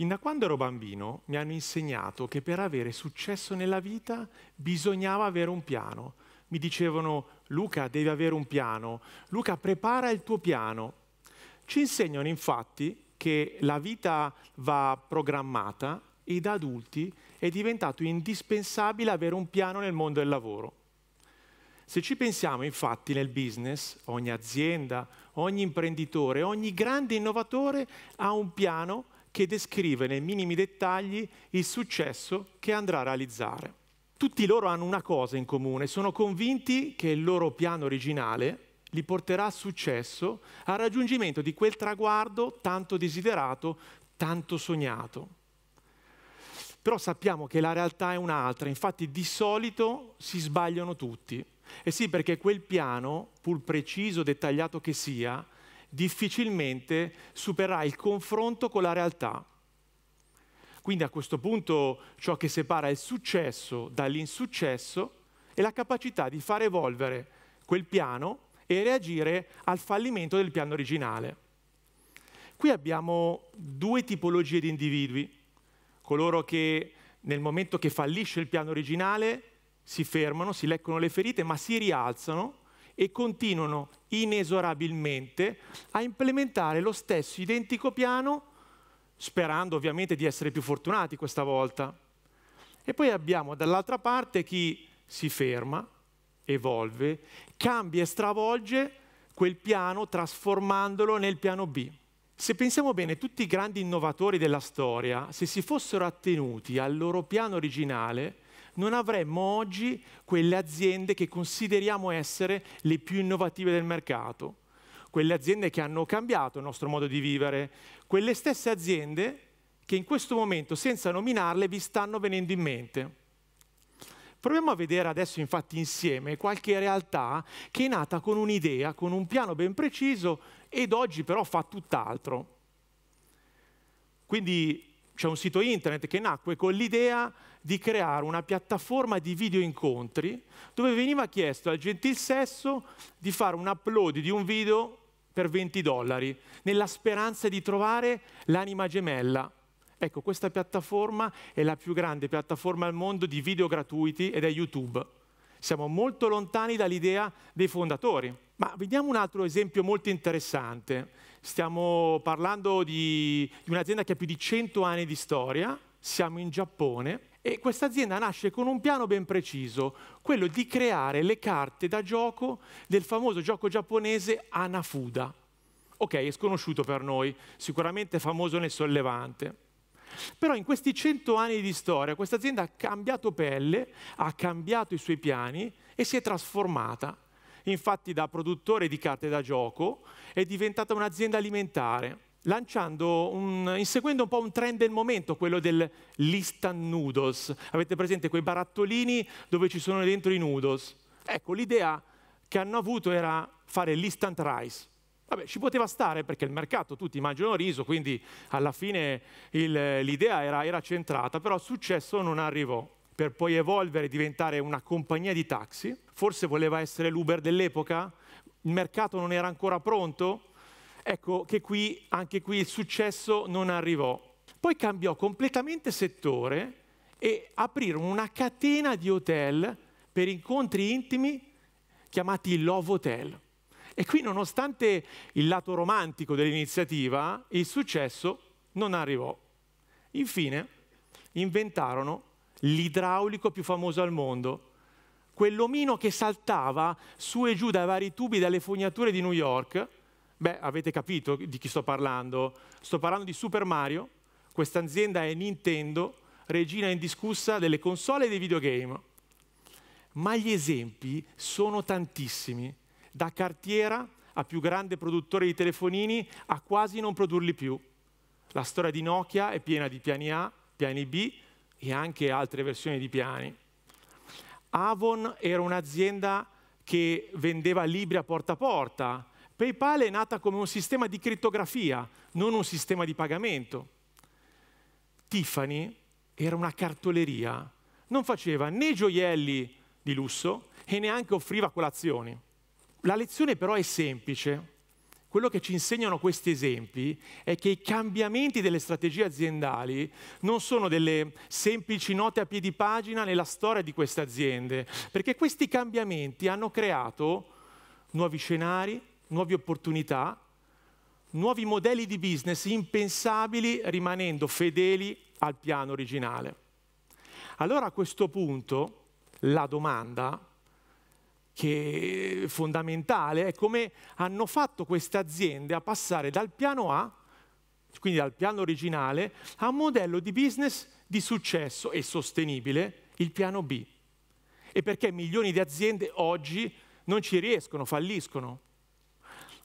Fin da quando ero bambino mi hanno insegnato che per avere successo nella vita bisognava avere un piano. Mi dicevano Luca devi avere un piano, Luca prepara il tuo piano. Ci insegnano infatti che la vita va programmata e da adulti è diventato indispensabile avere un piano nel mondo del lavoro. Se ci pensiamo infatti nel business, ogni azienda, ogni imprenditore, ogni grande innovatore ha un piano che descrive nei minimi dettagli il successo che andrà a realizzare. Tutti loro hanno una cosa in comune, sono convinti che il loro piano originale li porterà a successo, al raggiungimento di quel traguardo tanto desiderato, tanto sognato. Però sappiamo che la realtà è un'altra, infatti di solito si sbagliano tutti. E sì, perché quel piano, pur preciso, dettagliato che sia, difficilmente supererà il confronto con la realtà. Quindi a questo punto ciò che separa il successo dall'insuccesso è la capacità di far evolvere quel piano e reagire al fallimento del piano originale. Qui abbiamo due tipologie di individui, coloro che nel momento che fallisce il piano originale si fermano, si leccono le ferite, ma si rialzano e continuano inesorabilmente a implementare lo stesso identico piano, sperando ovviamente di essere più fortunati questa volta. E poi abbiamo dall'altra parte chi si ferma, evolve, cambia e stravolge quel piano trasformandolo nel piano B. Se pensiamo bene, tutti i grandi innovatori della storia, se si fossero attenuti al loro piano originale, non avremmo oggi quelle aziende che consideriamo essere le più innovative del mercato, quelle aziende che hanno cambiato il nostro modo di vivere, quelle stesse aziende che in questo momento, senza nominarle, vi stanno venendo in mente. Proviamo a vedere adesso infatti insieme qualche realtà che è nata con un'idea, con un piano ben preciso ed oggi però fa tutt'altro. Quindi c'è un sito internet che nacque con l'idea di creare una piattaforma di video incontri dove veniva chiesto al gentil sesso di fare un upload di un video per 20 dollari, nella speranza di trovare l'anima gemella. Ecco, questa piattaforma è la più grande piattaforma al mondo di video gratuiti ed è YouTube. Siamo molto lontani dall'idea dei fondatori. Ma vediamo un altro esempio molto interessante. Stiamo parlando di, un'azienda che ha più di 100 anni di storia, siamo in Giappone e questa azienda nasce con un piano ben preciso, quello di creare le carte da gioco del famoso gioco giapponese Anafuda. Ok, è sconosciuto per noi, sicuramente famoso nel sollevante. Però in questi cento anni di storia questa azienda ha cambiato pelle, ha cambiato i suoi piani e si è trasformata. Infatti da produttore di carte da gioco è diventata un'azienda alimentare lanciando un, inseguendo un po' un trend del momento, quello dell'instant noodles. Avete presente quei barattolini dove ci sono dentro i noodles? Ecco, l'idea che hanno avuto era fare l'instant rice. Vabbè, ci poteva stare perché il mercato, tutti mangiano riso, quindi alla fine l'idea era, era centrata, però il successo non arrivò per poi evolvere e diventare una compagnia di taxi. Forse voleva essere l'Uber dell'epoca? Il mercato non era ancora pronto? Ecco che qui, anche qui il successo non arrivò. Poi cambiò completamente settore e aprirono una catena di hotel per incontri intimi chiamati Love Hotel. E qui, nonostante il lato romantico dell'iniziativa, il successo non arrivò. Infine, inventarono l'idraulico più famoso al mondo, quell'omino che saltava su e giù dai vari tubi dalle fognature di New York Beh, avete capito di chi sto parlando. Sto parlando di Super Mario, questa azienda è Nintendo, regina indiscussa delle console e dei videogame. Ma gli esempi sono tantissimi, da cartiera a più grande produttore di telefonini a quasi non produrli più. La storia di Nokia è piena di piani A, piani B e anche altre versioni di piani. Avon era un'azienda che vendeva libri a porta a porta, PayPal è nata come un sistema di crittografia, non un sistema di pagamento. Tiffany era una cartoleria, non faceva né gioielli di lusso e neanche offriva colazioni. La lezione però è semplice. Quello che ci insegnano questi esempi è che i cambiamenti delle strategie aziendali non sono delle semplici note a piedi pagina nella storia di queste aziende, perché questi cambiamenti hanno creato nuovi scenari, nuove opportunità, nuovi modelli di business impensabili rimanendo fedeli al piano originale. Allora a questo punto la domanda che è fondamentale è come hanno fatto queste aziende a passare dal piano A, quindi dal piano originale, a un modello di business di successo e sostenibile, il piano B. E perché milioni di aziende oggi non ci riescono, falliscono.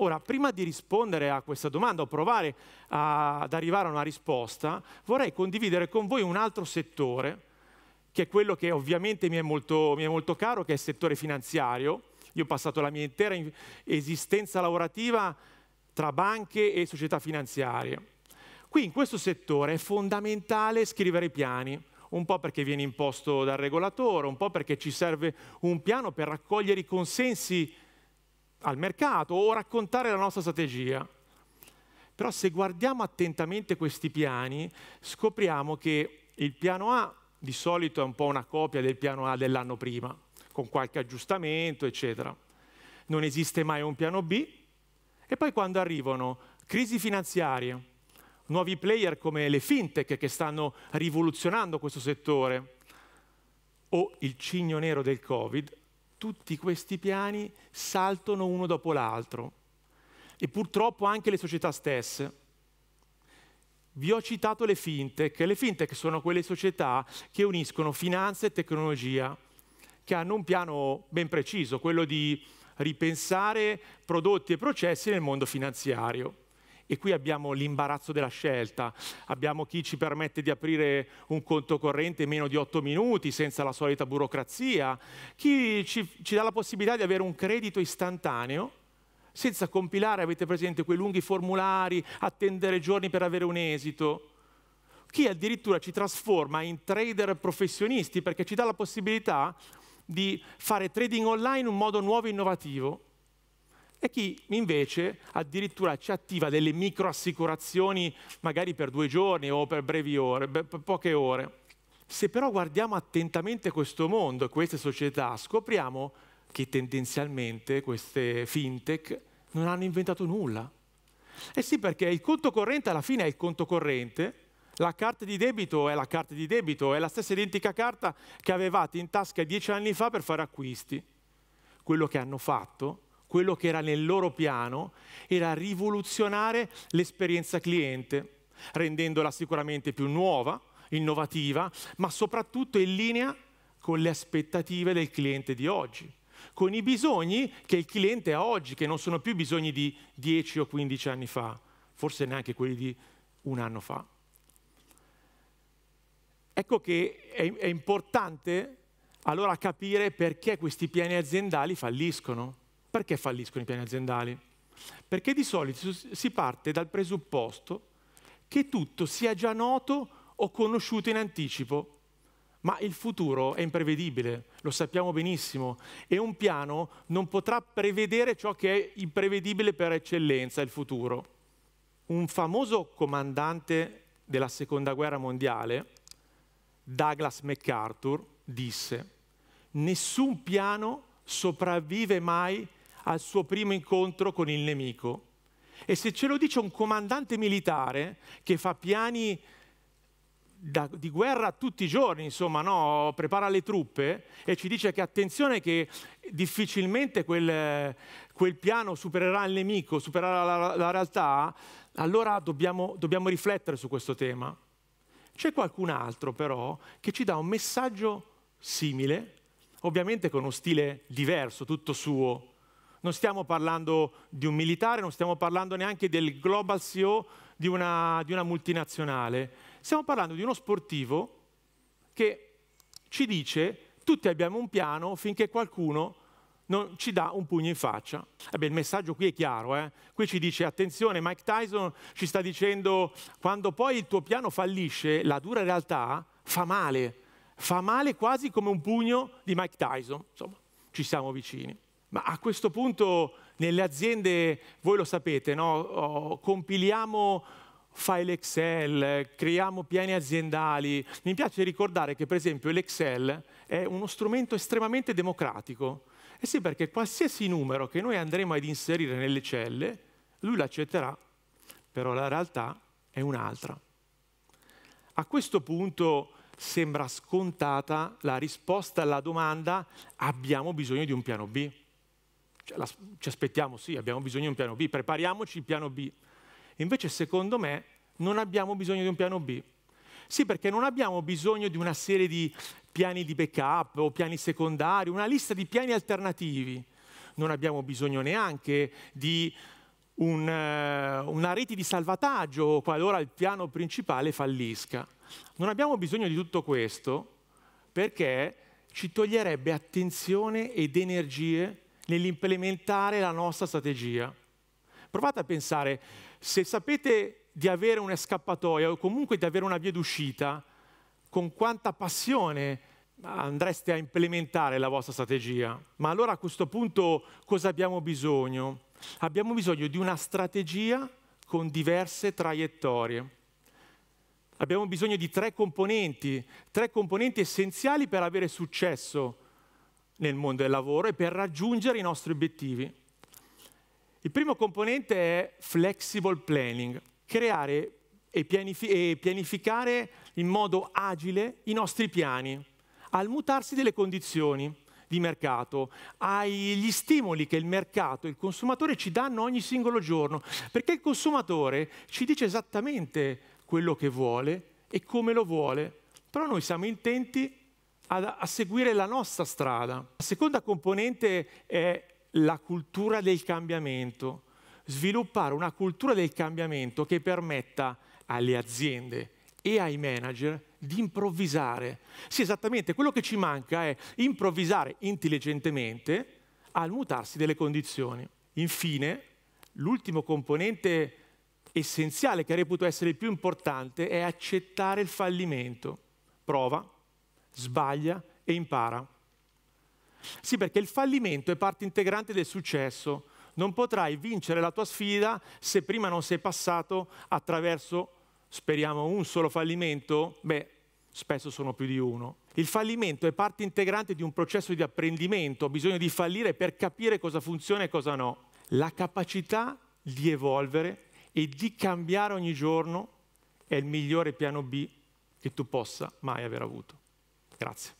Ora, prima di rispondere a questa domanda o provare a, ad arrivare a una risposta, vorrei condividere con voi un altro settore, che è quello che ovviamente mi è molto, mi è molto caro, che è il settore finanziario. Io ho passato la mia intera esistenza lavorativa tra banche e società finanziarie. Qui in questo settore è fondamentale scrivere i piani, un po' perché viene imposto dal regolatore, un po' perché ci serve un piano per raccogliere i consensi al mercato o raccontare la nostra strategia. Però se guardiamo attentamente questi piani, scopriamo che il piano A di solito è un po' una copia del piano A dell'anno prima, con qualche aggiustamento, eccetera. Non esiste mai un piano B. E poi quando arrivano crisi finanziarie, nuovi player come le fintech che stanno rivoluzionando questo settore, o il cigno nero del Covid, tutti questi piani saltano uno dopo l'altro e purtroppo anche le società stesse. Vi ho citato le fintech, le fintech sono quelle società che uniscono finanza e tecnologia, che hanno un piano ben preciso, quello di ripensare prodotti e processi nel mondo finanziario e qui abbiamo l'imbarazzo della scelta, abbiamo chi ci permette di aprire un conto corrente in meno di 8 minuti senza la solita burocrazia, chi ci, ci dà la possibilità di avere un credito istantaneo senza compilare, avete presente, quei lunghi formulari, attendere giorni per avere un esito chi addirittura ci trasforma in trader professionisti perché ci dà la possibilità di fare trading online in un modo nuovo e innovativo e chi invece addirittura ci attiva delle microassicurazioni magari per due giorni o per brevi ore, per poche ore. Se però guardiamo attentamente questo mondo e queste società, scopriamo che tendenzialmente queste fintech non hanno inventato nulla. Eh sì, perché il conto corrente alla fine è il conto corrente, la carta di debito è la carta di debito, è la stessa identica carta che avevate in tasca dieci anni fa per fare acquisti. Quello che hanno fatto quello che era nel loro piano era rivoluzionare l'esperienza cliente, rendendola sicuramente più nuova, innovativa, ma soprattutto in linea con le aspettative del cliente di oggi, con i bisogni che il cliente ha oggi, che non sono più bisogni di 10 o 15 anni fa, forse neanche quelli di un anno fa. Ecco che è, è importante allora capire perché questi piani aziendali falliscono perché falliscono i piani aziendali? Perché di solito si parte dal presupposto che tutto sia già noto o conosciuto in anticipo, ma il futuro è imprevedibile, lo sappiamo benissimo, e un piano non potrà prevedere ciò che è imprevedibile per eccellenza, il futuro. Un famoso comandante della Seconda Guerra Mondiale, Douglas MacArthur, disse, nessun piano sopravvive mai al suo primo incontro con il nemico. E se ce lo dice un comandante militare che fa piani da, di guerra tutti i giorni, insomma, no? prepara le truppe e ci dice che attenzione che difficilmente quel, quel piano supererà il nemico, supererà la, la realtà, allora dobbiamo, dobbiamo riflettere su questo tema. C'è qualcun altro però che ci dà un messaggio simile, ovviamente con uno stile diverso, tutto suo, non stiamo parlando di un militare, non stiamo parlando neanche del global CEO di una, di una multinazionale. Stiamo parlando di uno sportivo che ci dice tutti abbiamo un piano finché qualcuno non ci dà un pugno in faccia. Eh il messaggio qui è chiaro, eh? qui ci dice attenzione, Mike Tyson ci sta dicendo quando poi il tuo piano fallisce, la dura realtà fa male, fa male quasi come un pugno di Mike Tyson, insomma, ci siamo vicini. Ma a questo punto nelle aziende, voi lo sapete, no? compiliamo file Excel, creiamo piani aziendali. Mi piace ricordare che per esempio l'Excel è uno strumento estremamente democratico. E eh sì, perché qualsiasi numero che noi andremo ad inserire nelle celle, lui l'accetterà, però la realtà è un'altra. A questo punto sembra scontata la risposta alla domanda abbiamo bisogno di un piano B. Cioè, ci aspettiamo, sì, abbiamo bisogno di un piano B, prepariamoci il piano B. Invece, secondo me, non abbiamo bisogno di un piano B. Sì, perché non abbiamo bisogno di una serie di piani di backup o piani secondari, una lista di piani alternativi. Non abbiamo bisogno neanche di un, eh, una rete di salvataggio qualora il piano principale fallisca. Non abbiamo bisogno di tutto questo perché ci toglierebbe attenzione ed energie nell'implementare la nostra strategia. Provate a pensare, se sapete di avere una scappatoia o comunque di avere una via d'uscita, con quanta passione andreste a implementare la vostra strategia. Ma allora a questo punto cosa abbiamo bisogno? Abbiamo bisogno di una strategia con diverse traiettorie. Abbiamo bisogno di tre componenti, tre componenti essenziali per avere successo nel mondo del lavoro e per raggiungere i nostri obiettivi. Il primo componente è flexible planning, creare e, pianifi- e pianificare in modo agile i nostri piani, al mutarsi delle condizioni di mercato, agli stimoli che il mercato e il consumatore ci danno ogni singolo giorno, perché il consumatore ci dice esattamente quello che vuole e come lo vuole, però noi siamo intenti a, a seguire la nostra strada. La seconda componente è la cultura del cambiamento, sviluppare una cultura del cambiamento che permetta alle aziende e ai manager di improvvisare. Sì, esattamente, quello che ci manca è improvvisare intelligentemente al mutarsi delle condizioni. Infine, l'ultimo componente essenziale che reputo essere il più importante è accettare il fallimento. Prova, sbaglia e impara. Sì, perché il fallimento è parte integrante del successo. Non potrai vincere la tua sfida se prima non sei passato attraverso, speriamo, un solo fallimento. Beh, spesso sono più di uno. Il fallimento è parte integrante di un processo di apprendimento, ho bisogno di fallire per capire cosa funziona e cosa no. La capacità di evolvere e di cambiare ogni giorno è il migliore piano B che tu possa mai aver avuto. Grazie.